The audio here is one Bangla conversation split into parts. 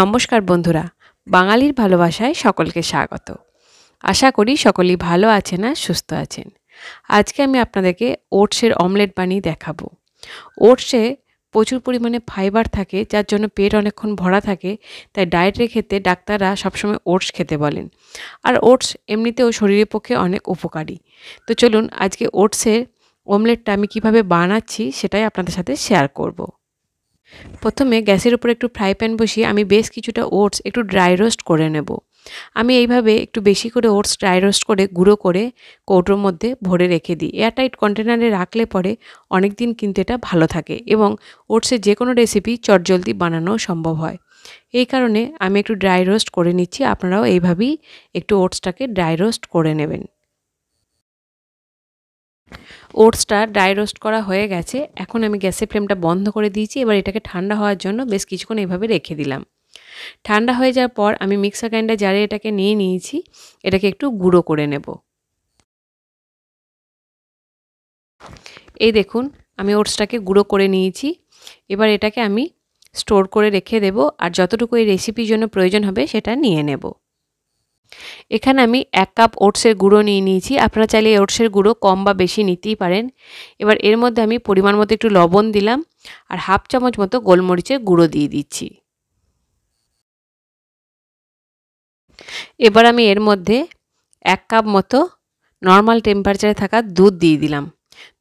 নমস্কার বন্ধুরা বাঙালির ভালোবাসায় সকলকে স্বাগত আশা করি সকলেই ভালো আছেন আর সুস্থ আছেন আজকে আমি আপনাদেরকে ওটসের অমলেট বানিয়ে দেখাবো ওটসে প্রচুর পরিমাণে ফাইবার থাকে যার জন্য পেট অনেকক্ষণ ভরা থাকে তাই ডায়েটের ক্ষেত্রে ডাক্তাররা সবসময় ওটস খেতে বলেন আর ওটস এমনিতেও শরীরের পক্ষে অনেক উপকারী তো চলুন আজকে ওটসের অমলেটটা আমি কিভাবে বানাচ্ছি সেটাই আপনাদের সাথে শেয়ার করবো প্রথমে গ্যাসের উপর একটু ফ্রাই প্যান বসিয়ে আমি বেশ কিছুটা ওটস একটু ড্রাই রোস্ট করে নেব আমি এইভাবে একটু বেশি করে ওটস ড্রাই রোস্ট করে গুঁড়ো করে কৌটোর মধ্যে ভরে রেখে দিই এয়ারটাইট কন্টেনারে রাখলে পরে অনেক দিন কিন্তু এটা ভালো থাকে এবং ওটসের যে কোনো রেসিপি চটজলদি বানানো সম্ভব হয় এই কারণে আমি একটু ড্রাই রোস্ট করে নিচ্ছি আপনারাও এইভাবেই একটু ওটসটাকে ড্রাই রোস্ট করে নেবেন ওটসটা ড্রাই রোস্ট করা হয়ে গেছে এখন আমি গ্যাসের ফ্লেমটা বন্ধ করে দিয়েছি এবার এটাকে ঠান্ডা হওয়ার জন্য বেশ কিছুক্ষণ এভাবে রেখে দিলাম ঠান্ডা হয়ে যাওয়ার পর আমি মিক্সার গ্রাইন্ডার জারে এটাকে নিয়ে নিয়েছি এটাকে একটু গুঁড়ো করে নেব এই দেখুন আমি ওটসটাকে গুঁড়ো করে নিয়েছি এবার এটাকে আমি স্টোর করে রেখে দেব আর যতটুকু এই রেসিপির জন্য প্রয়োজন হবে সেটা নিয়ে নেবো এখানে আমি এক কাপ ওটসের গুঁড়ো নিয়ে নিয়েছি আপনারা চাইলে এই ওটসের গুঁড়ো কম বা বেশি নিতেই পারেন এবার এর মধ্যে আমি পরিমাণ মতো একটু লবণ দিলাম আর হাফ চামচ মতো গোলমরিচের গুঁড়ো দিয়ে দিচ্ছি এবার আমি এর মধ্যে এক কাপ মতো নর্মাল টেম্পারেচারে থাকা দুধ দিয়ে দিলাম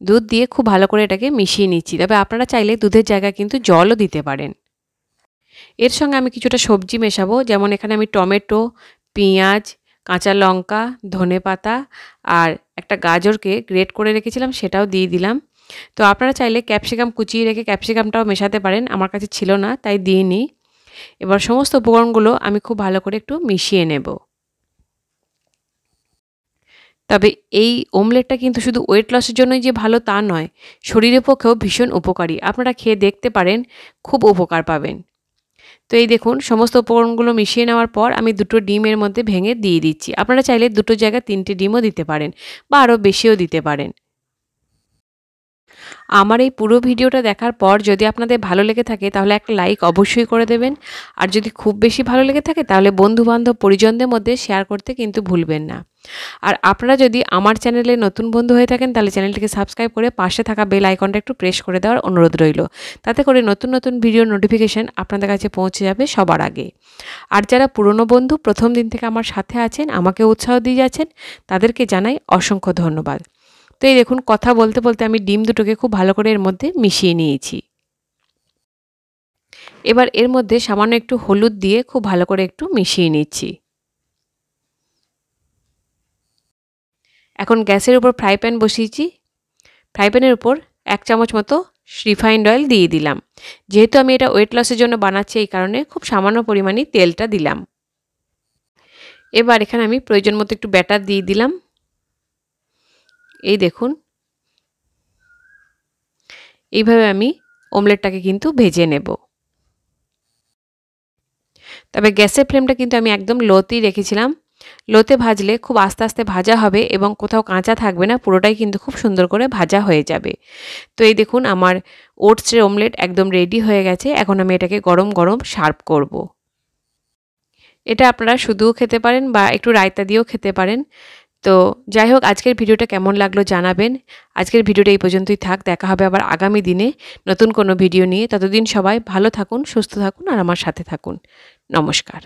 দুধ দিয়ে খুব ভালো করে এটাকে মিশিয়ে নিচ্ছি তবে আপনারা চাইলে দুধের জায়গায় কিন্তু জলও দিতে পারেন এর সঙ্গে আমি কিছুটা সবজি মেশাবো যেমন এখানে আমি টমেটো পেঁয়াজ কাঁচা লঙ্কা ধনে পাতা আর একটা গাজরকে গ্রেট করে রেখেছিলাম সেটাও দিয়ে দিলাম তো আপনারা চাইলে ক্যাপসিকাম কুচিয়ে রেখে ক্যাপসিকামটাও মেশাতে পারেন আমার কাছে ছিল না তাই দিয়ে নিই এবার সমস্ত উপকরণগুলো আমি খুব ভালো করে একটু মিশিয়ে নেব তবে এই ওমলেটটা কিন্তু শুধু ওয়েট লসের জন্যই যে ভালো তা নয় শরীরের পক্ষেও ভীষণ উপকারী আপনারা খেয়ে দেখতে পারেন খুব উপকার পাবেন তো এই দেখুন সমস্ত উপকরণগুলো মিশিয়ে নেওয়ার পর আমি দুটো ডিমের মধ্যে ভেঙে দিয়ে দিচ্ছি আপনারা চাইলে দুটো জায়গায় তিনটে ডিমও দিতে পারেন বা আরও বেশিও দিতে পারেন আমার এই পুরো ভিডিওটা দেখার পর যদি আপনাদের ভালো লেগে থাকে তাহলে একটা লাইক অবশ্যই করে দেবেন আর যদি খুব বেশি ভালো লেগে থাকে তাহলে বন্ধুবান্ধব পরিজনদের মধ্যে শেয়ার করতে কিন্তু ভুলবেন না আর আপনারা যদি আমার চ্যানেলে নতুন বন্ধু হয়ে থাকেন তাহলে চ্যানেলটিকে সাবস্ক্রাইব করে পাশে থাকা বেল আইকনটা একটু প্রেস করে দেওয়ার অনুরোধ রইল তাতে করে নতুন নতুন ভিডিও নোটিফিকেশান আপনাদের কাছে পৌঁছে যাবে সবার আগে আর যারা পুরনো বন্ধু প্রথম দিন থেকে আমার সাথে আছেন আমাকে উৎসাহ দিয়ে যাচ্ছেন তাদেরকে জানাই অসংখ্য ধন্যবাদ তো এই দেখুন কথা বলতে বলতে আমি ডিম দুটোকে খুব ভালো করে এর মধ্যে মিশিয়ে নিয়েছি এবার এর মধ্যে সামান্য একটু হলুদ দিয়ে খুব ভালো করে একটু মিশিয়ে নিচ্ছি এখন গ্যাসের উপর ফ্রাই প্যান বসিয়েছি ফ্রাই প্যানের উপর এক চামচ মতো রিফাইন্ড অয়েল দিয়ে দিলাম যেহেতু আমি এটা ওয়েট লসের জন্য বানাচ্ছি এই কারণে খুব সামান্য পরিমাণে তেলটা দিলাম এবার এখানে আমি প্রয়োজন মতো একটু ব্যাটার দিয়ে দিলাম এই দেখুন এইভাবে আমি অমলেটটাকে কিন্তু ভেজে নেব তবে গ্যাসের ফ্লেমটা কিন্তু আমি একদম লোতেই রেখেছিলাম লোতে ভাজলে খুব আস্তে আস্তে ভাজা হবে এবং কোথাও কাঁচা থাকবে না পুরোটাই কিন্তু খুব সুন্দর করে ভাজা হয়ে যাবে তো এই দেখুন আমার ওটসের অমলেট একদম রেডি হয়ে গেছে এখন আমি এটাকে গরম গরম সার্ভ করব। এটা আপনারা শুধুও খেতে পারেন বা একটু রায়তা দিয়েও খেতে পারেন তো যাই হোক আজকের ভিডিওটা কেমন লাগলো জানাবেন আজকের ভিডিওটা এই পর্যন্তই থাক দেখা হবে আবার আগামী দিনে নতুন কোনো ভিডিও নিয়ে ততদিন সবাই ভালো থাকুন সুস্থ থাকুন আর আমার সাথে থাকুন নমস্কার